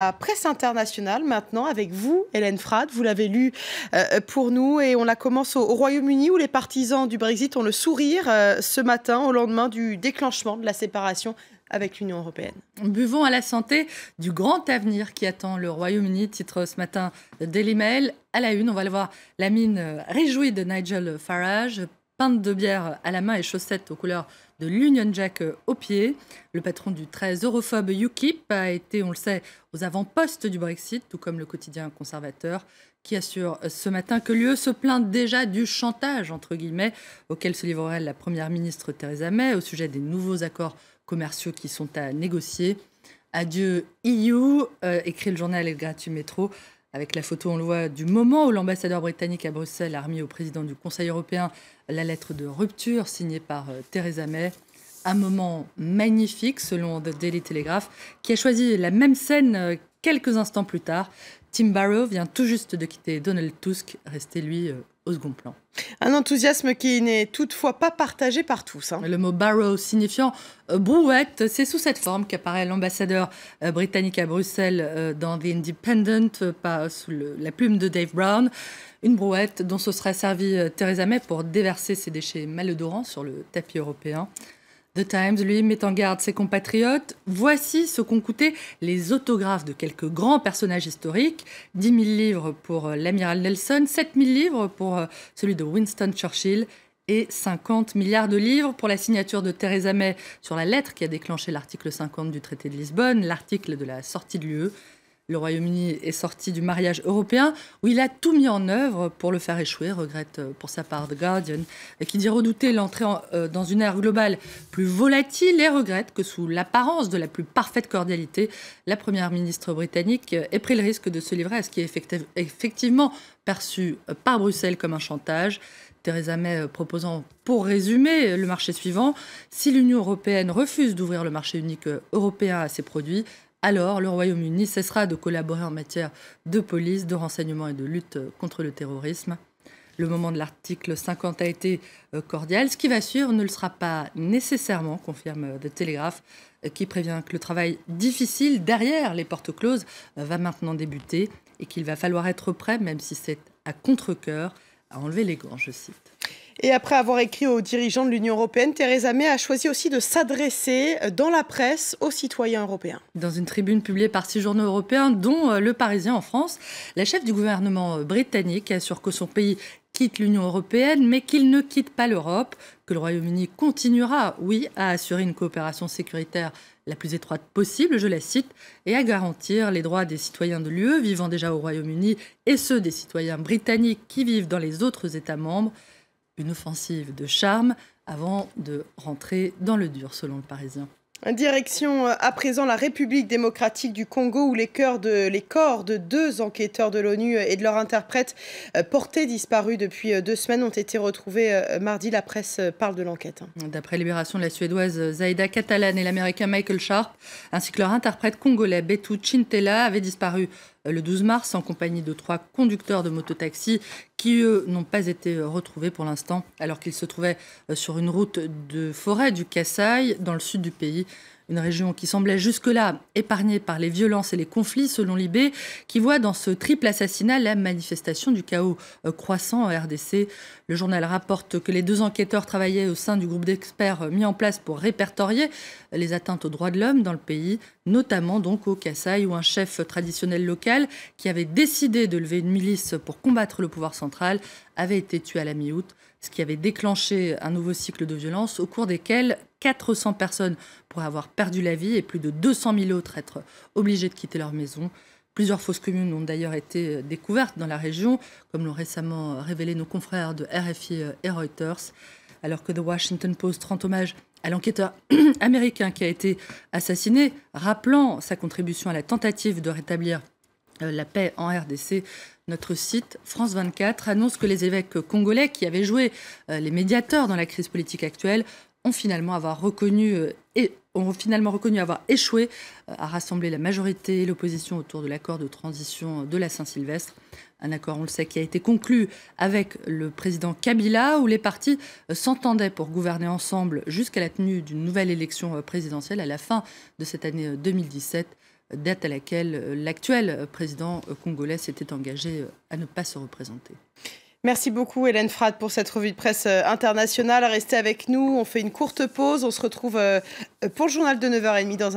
La presse internationale maintenant avec vous, Hélène Frade. Vous l'avez lu euh, euh, pour nous et on la commence au, Royaume-Uni où les partisans du Brexit ont le sourire euh, ce matin au lendemain du déclenchement de la séparation avec l'Union européenne. Buvons à la santé du grand avenir qui attend le Royaume-Uni, titre ce matin Daily Mail. À la une, on va le voir, la mine réjouie de Nigel Farage, peinte de bière à la main et chaussettes aux couleurs de l'Union Jack euh, au pied. Le patron du très europhobe UKIP a été, on le sait, aux avant-postes du Brexit, tout comme le quotidien conservateur qui assure euh, ce matin que l'UE se plaint déjà du chantage, entre guillemets, auquel se livrerait la Première ministre Theresa May au sujet des nouveaux accords commerciaux qui sont à négocier. Adieu e EU, écrit le journal et gratuit métro. Avec la photo, on le voit, du moment où l'ambassadeur britannique à Bruxelles a remis au président du Conseil européen la lettre de rupture signée par euh, Theresa May. Un moment magnifique, selon The Daily Telegraph, qui a choisi la même scène euh, quelques instants plus tard. Tim Barrow vient tout juste de quitter Donald Tusk, resté lui euh, un enthousiasme qui n'est toutefois pas partagé par tous. Hein. Le mot barrow signifiant euh, brouette, c'est sous cette forme qu'apparaît l'ambassadeur euh, britannique à Bruxelles euh, dans The Independent, pas sous la plume de Dave Brown. Une brouette dont se serait servie Theresa May pour déverser ses déchets malodorants sur le tapis européen. The Times, lui, met en garde ses compatriotes. Voici ce qu'ont coûté les autographes de quelques grands personnages historiques. 10 000 livres pour euh, l'amiral Nelson, 7 000 livres pour euh, celui de Winston Churchill et 50 milliards de livres pour la signature de Theresa May sur la lettre qui a déclenché l'article 50 du traité de Lisbonne, l'article de la sortie de l'UE le Royaume-Uni est sorti du mariage européen, où il a tout mis en œuvre pour le faire échouer, regrette euh, pour sa part The Guardian, qui dit redouter l'entrée euh, dans une ère globale plus volatile et regrette que sous l'apparence de la plus parfaite cordialité, la Première ministre britannique ait pris le risque de se livrer à ce qui est effectivement perçu euh, par Bruxelles comme un chantage. Theresa May proposant, pour résumer, le marché suivant. Si l'Union européenne refuse d'ouvrir le marché unique européen à ses produits, alors le Royaume-Uni cessera de collaborer en matière de police, de renseignement et de lutte euh, contre le terrorisme. Le moment de l'article 50 a été euh, cordial. Ce qui va suivre ne le sera pas nécessairement, confirme euh, The Telegraph, qui prévient que le travail difficile derrière les portes closes va maintenant débuter et qu'il va falloir être prêt, même si c'est à contre-coeur, à enlever les gants, je cite. Et après avoir écrit aux dirigeants de l'Union européenne, Theresa May a choisi aussi de s'adresser euh, dans la presse aux citoyens européens. Dans une tribune publiée par six journaux européens, dont euh, Le Parisien en France, la chef du gouvernement euh, britannique assure que son pays quitte l'Union européenne, mais qu'il ne quitte pas l'Europe, que le Royaume-Uni continuera, oui, à assurer une coopération sécuritaire la plus étroite possible, je la cite, et à garantir les droits des citoyens de l'UE vivant déjà au Royaume-Uni et ceux des citoyens britanniques qui vivent dans les autres États membres une offensive de charme avant de rentrer dans le dur, selon le Parisien. Direction euh, à présent la République démocratique du Congo où les, corps de deux enquêteurs de l'ONU euh, et de leur interprète euh, portés disparus depuis deux semaines ont été retrouvés mardi. La presse parle de l'enquête. Hein. D'après Libération, la Suédoise Zaida Catalan et l'Américain Michael Sharp ainsi que leur interprète congolais Betu Chintela avaient disparu euh, le 12 mars en compagnie de trois conducteurs de mototaxi qui, eux, n'ont pas été euh, retrouvés pour l'instant alors qu'ils se trouvaient euh, sur une route de forêt du Kassai dans le sud du pays une région qui semblait jusque-là épargnée par les violences et les conflits, selon l'IB, qui voit dans ce triple assassinat la manifestation du chaos euh, croissant en RDC. Le journal rapporte que les deux enquêteurs travaillaient au sein du groupe d'experts euh, mis en place pour répertorier euh, les atteintes aux droits de l'homme dans le pays, notamment donc au Kassai, où un chef traditionnel local qui avait décidé de lever une milice pour combattre le pouvoir central avait été tué à la mi-août ce qui avait déclenché un nouveau cycle de violence au cours desquels 400 personnes pourraient avoir perdu la vie et plus de 200 000 autres être obligées de quitter leur maison. Plusieurs fausses communes ont d'ailleurs été euh, découvertes dans la région, comme l'ont récemment révélé nos confrères de RFI euh, et Reuters, alors que The Washington Post rend hommage à l'enquêteur américain qui a été assassiné, rappelant sa contribution à la tentative de rétablir euh, la paix en RDC. Notre site France 24 annonce que les évêques congolais qui avaient joué euh, les médiateurs dans la crise politique actuelle ont finalement, avoir reconnu, euh, ont finalement reconnu avoir échoué à rassembler la majorité et l'opposition autour de l'accord de transition de la Saint-Sylvestre. Un accord, on le sait, qui a été conclu avec le président Kabila, où les partis s'entendaient pour gouverner ensemble jusqu'à la tenue d'une nouvelle élection présidentielle à la fin de cette année 2017 date à laquelle euh, l'actuel euh, président euh, congolais s'était engagé à ne pas se représenter. Merci beaucoup Hélène frat pour cette revue de presse internationale. Restez avec nous, on fait une courte pause, on se retrouve pour le journal de 9h30 dans un...